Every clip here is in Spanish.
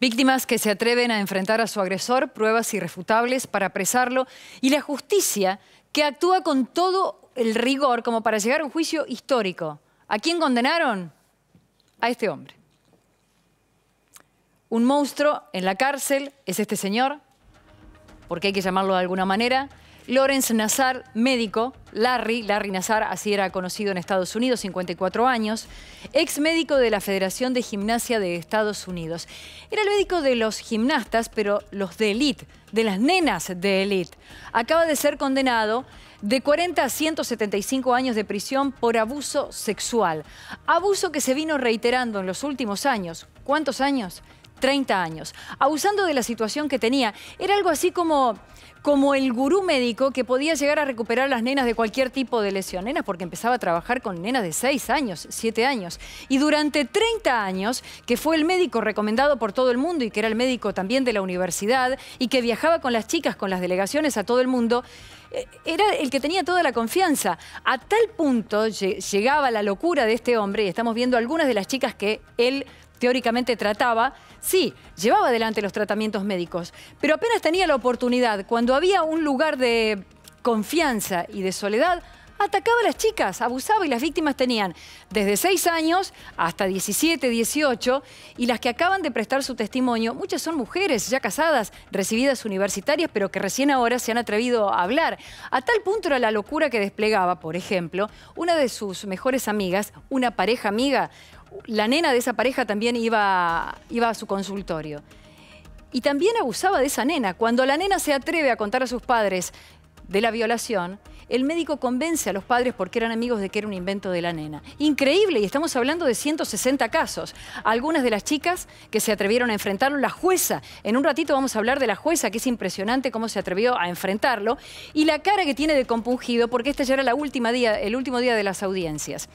Víctimas que se atreven a enfrentar a su agresor, pruebas irrefutables para apresarlo y la justicia que actúa con todo el rigor como para llegar a un juicio histórico. ¿A quién condenaron? A este hombre. Un monstruo en la cárcel es este señor, porque hay que llamarlo de alguna manera, Lawrence Nazar, médico, Larry, Larry Nazar, así era conocido en Estados Unidos, 54 años, ex médico de la Federación de Gimnasia de Estados Unidos. Era el médico de los gimnastas, pero los de élite, de las nenas de élite. Acaba de ser condenado de 40 a 175 años de prisión por abuso sexual. Abuso que se vino reiterando en los últimos años. ¿Cuántos años? 30 años, abusando de la situación que tenía. Era algo así como, como el gurú médico que podía llegar a recuperar las nenas de cualquier tipo de lesión. Nenas porque empezaba a trabajar con nenas de 6 años, 7 años. Y durante 30 años, que fue el médico recomendado por todo el mundo y que era el médico también de la universidad y que viajaba con las chicas, con las delegaciones a todo el mundo, eh, era el que tenía toda la confianza. A tal punto llegaba la locura de este hombre, y estamos viendo algunas de las chicas que él teóricamente trataba, sí, llevaba adelante los tratamientos médicos, pero apenas tenía la oportunidad, cuando había un lugar de confianza y de soledad, atacaba a las chicas, abusaba y las víctimas tenían desde 6 años hasta 17, 18 y las que acaban de prestar su testimonio, muchas son mujeres ya casadas, recibidas universitarias, pero que recién ahora se han atrevido a hablar. A tal punto era la locura que desplegaba, por ejemplo, una de sus mejores amigas, una pareja amiga, la nena de esa pareja también iba, iba a su consultorio. Y también abusaba de esa nena. Cuando la nena se atreve a contar a sus padres de la violación, el médico convence a los padres porque eran amigos de que era un invento de la nena. Increíble, y estamos hablando de 160 casos. Algunas de las chicas que se atrevieron a enfrentarlo, la jueza, en un ratito vamos a hablar de la jueza, que es impresionante cómo se atrevió a enfrentarlo, y la cara que tiene de compungido, porque este ya era la última día, el último día de las audiencias.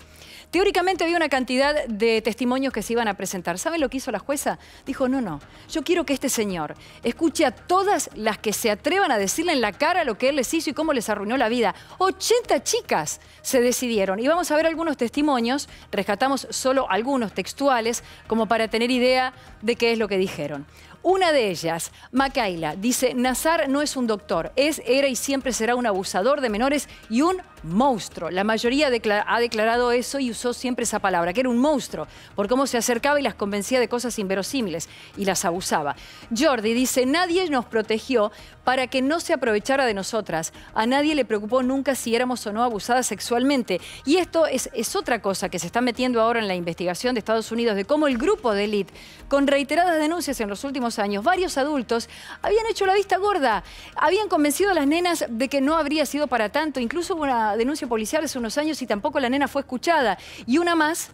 Teóricamente había una cantidad de testimonios que se iban a presentar. ¿Saben lo que hizo la jueza? Dijo, no, no, yo quiero que este señor escuche a todas las que se atrevan a decirle en la cara lo que él les hizo y cómo les arruinó la vida. 80 chicas se decidieron. Y vamos a ver algunos testimonios, rescatamos solo algunos textuales, como para tener idea de qué es lo que dijeron. Una de ellas, Macaila, dice, Nazar no es un doctor, es, era y siempre será un abusador de menores y un monstruo. La mayoría ha declarado eso y usó siempre esa palabra, que era un monstruo, por cómo se acercaba y las convencía de cosas inverosímiles y las abusaba. Jordi dice, nadie nos protegió para que no se aprovechara de nosotras. A nadie le preocupó nunca si éramos o no abusadas sexualmente. Y esto es, otra cosa que se está metiendo ahora en la investigación de Estados Unidos, de cómo el grupo de élite, con reiteradas denuncias en los últimos años, varios adultos habían hecho la vista gorda, habían convencido a las nenas de que no habría sido para tanto. Incluso hubo una denuncia policial hace unos años y tampoco la nena fue escuchada. Y una más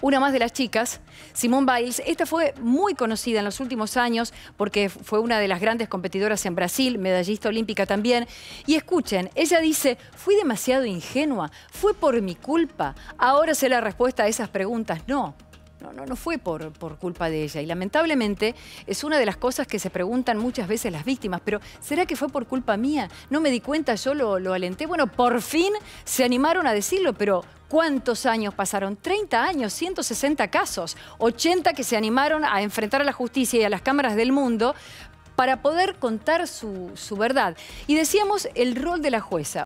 una más de las chicas, simón Biles. Esta fue muy conocida en los últimos años porque fue una de las grandes competidoras en Brasil, medallista olímpica también. Y escuchen, ella dice, fui demasiado ingenua, fue por mi culpa. Ahora sé la respuesta a esas preguntas. No, no, no, fue por, por culpa de ella. Y lamentablemente es una de las cosas que se preguntan muchas veces las víctimas. Pero ¿será que fue por culpa mía? No me di cuenta, yo lo, alenté. Bueno, por fin se animaron a decirlo, pero ¿Cuántos años pasaron? 30 años, 160 casos, 80 que se animaron a enfrentar a la justicia y a las cámaras del mundo para poder contar su verdad. Y decíamos el rol de la jueza.